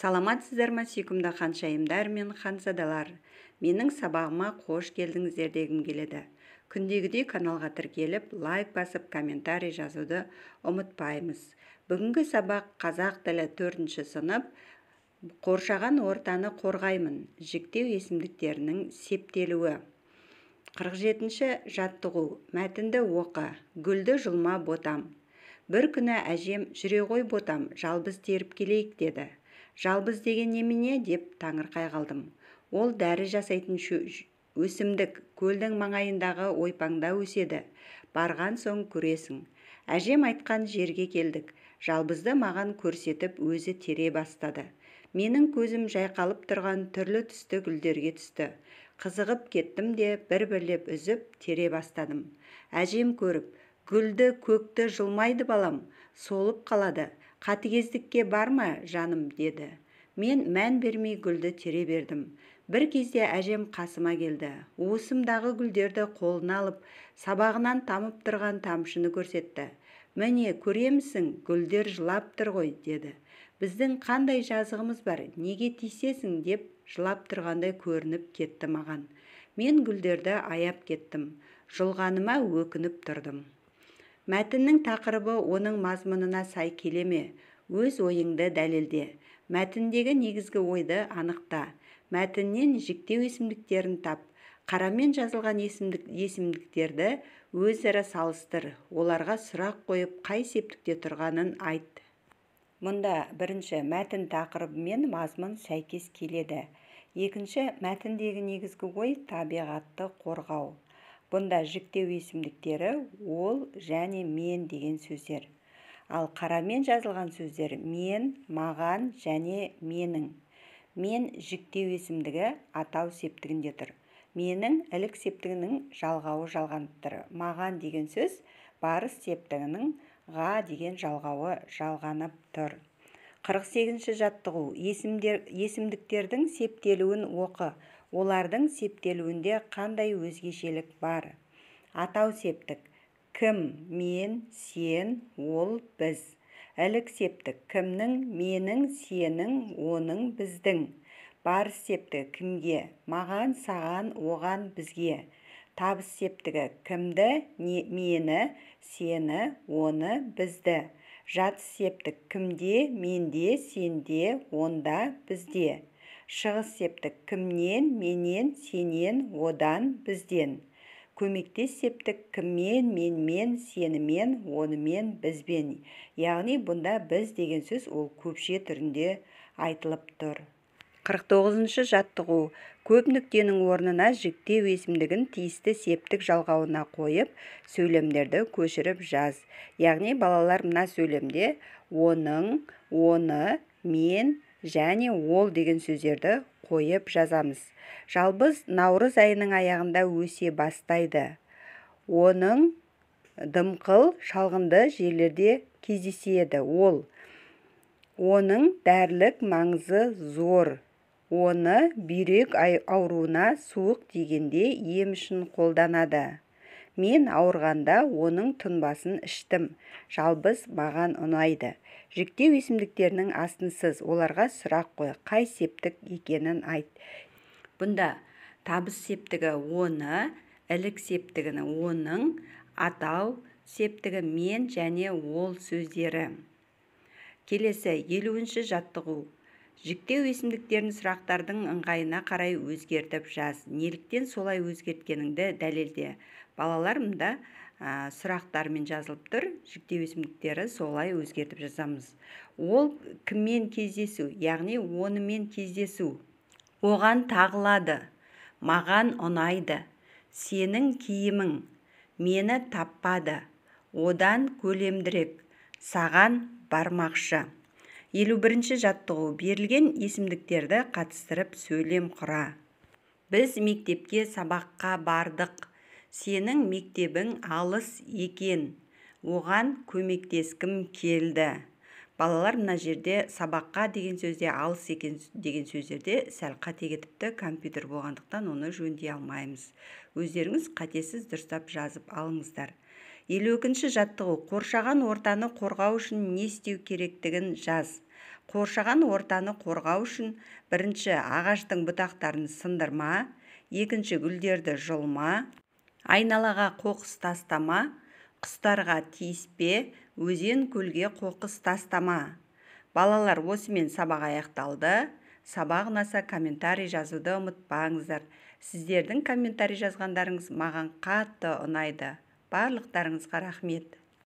саламатсыздар ма сүйкімді ханшайымдар мен ханзадалар менің сабағыма қош келдіңіздер дегім келеді күндегідей каналға тіркеліп лайк басып комментарий жазуды ұмытпаймыз бүгінгі сабақ қазақ тілі төртінші сынып қоршаған ортаны қорғаймын жіктеу есімдіктерінің септелуі 47 жетінші жаттығу мәтінді оқы гүлді жылма ботам бір күні әжем жүре ғой ботам жалбыз теріп келейік деді жалбыз деген немене деп таңырқай қалдым ол дәрі жасайтын өсімдік көлдің маңайындағы ойпаңда өседі барған соң көресің әжем айтқан жерге келдік жалбызды маған көрсетіп өзі тере бастады менің көзім жайқалып тұрған түрлі түсті гүлдерге түсті қызығып кеттім де бір бірлеп үзіп тере бастадым әжем көріп гүлді көкті жұлмайды балам солып қалады бар барма жаным деді мен мән бермей гүлді тере бердім бір кезде әжем қасыма келді уысымдағы гүлдерді қолына алып сабағынан тамып тұрған тамшыны көрсетті міне көремісің гүлдер жылап тұр ғой деді біздің қандай жазығымыз бар неге тиісесің деп жылап тұрғандай көрініп кетті маған мен гүлдерді аяп кеттім жұлғаныма өкініп тұрдым мәтіннің тақырыбы оның мазмұнына сай келе ме өз ойыңды дәлелде мәтіндегі негізгі ойды анықта мәтіннен жіктеу есімдіктерін тап қарамен жазылған есімдік, есімдіктерді өзара салыстыр оларға сұрақ қойып қай септікте тұрғанын айт мұнда бірінші мәтін тақырыбы мен мазмұн сәйкес келеді екінші мәтіндегі негізгі ой табиғатты қорғау бұнда жіктеу есімдіктері ол және мен деген сөздер ал қарамен жазылған сөздер мен маған және менің мен жіктеу есімдігі атау септігінде тұр менің ілік септігінің жалғауы жалғанып тұр маған деген сөз барыс септігінің ға деген жалғауы жалғанып тұр 48-ші жаттығу есімдер, есімдіктердің септелуін оқы олардың септелуінде қандай өзгешелік бар атау септік кім мен сен ол біз ілік септік кімнің менің сенің оның біздің бар септігі кімге маған саған оған бізге табыс септігі кімді не, мені сені оны бізді жатыс септік кімде менде сенде онда бізде шығыс септік кімнен менен сенен одан бізден көмектес септік кіммен менмен сенімен онымен бізбен яғни бұнда біз деген сөз ол көпше түрінде айтылып тұр 49 тоғызыншы жаттығу көп нүктенің орнына жіктеу есімдігін тиісті септік жалғауына қойып сөйлемдерді көшіріп жаз яғни балалар мына сөйлемде оның оны мен және ол деген сөздерді қойып жазамыз жалбыз наурыз айының аяғында өсе бастайды оның дымқыл шалғынды жерлерде кездеседі ол оның дәрілік маңызы зор оны бүйрек ауруына суық дегенде ем үшін қолданады мен ауырғанда оның тұнбасын іштім жалбыз маған ұнайды жіктеу өсімдіктерінің астынсыз оларға сұрақ қой қай септік екенін айт бұнда табыс септігі оны ілік септігіні оның атау септігі мен және ол сөздері келесі елуінші жаттығу жіктеу есімдіктерін сұрақтардың ыңғайына қарай өзгертіп жаз неліктен солай өзгерткеніңді дәлелде балалар мында сұрақтармен жазылып тұр жіктеу есімдіктері солай өзгертіп жазамыз ол кіммен кездесу яғни онымен кездесу оған тағылады маған ұнайды сенің киімің мені таппады одан көлемдірек саған бармақшы елу бірінші жаттығу берілген есімдіктерді қатыстырып сөйлем құра біз мектепке сабаққа бардық сенің мектебің алыс екен оған көмектескім келді балалар мына жерде сабаққа деген сөзде алыс екен деген сөздерде сәл қате кетіпті компьютер болғандықтан оны жөндей алмаймыз өздеріңіз қатесіз дұрыстап жазып алыңыздар елу екінші жаттығу қоршаған ортаны қорғау үшін не істеу керектігін жаз қоршаған ортаны қорғау үшін бірінші ағаштың бұтақтарын сындырма екінші гүлдерді жылма, айналаға қоқыс тастама құстарға тиіспе өзен көлге қоқыс тастама балалар осымен сабақ аяқталды сабақ ұнаса комментарий жазуды ұмытпаңыздар сіздердің комментарий жазғандарыңыз маған қатты ұнайды барлықтарыңызға рахмет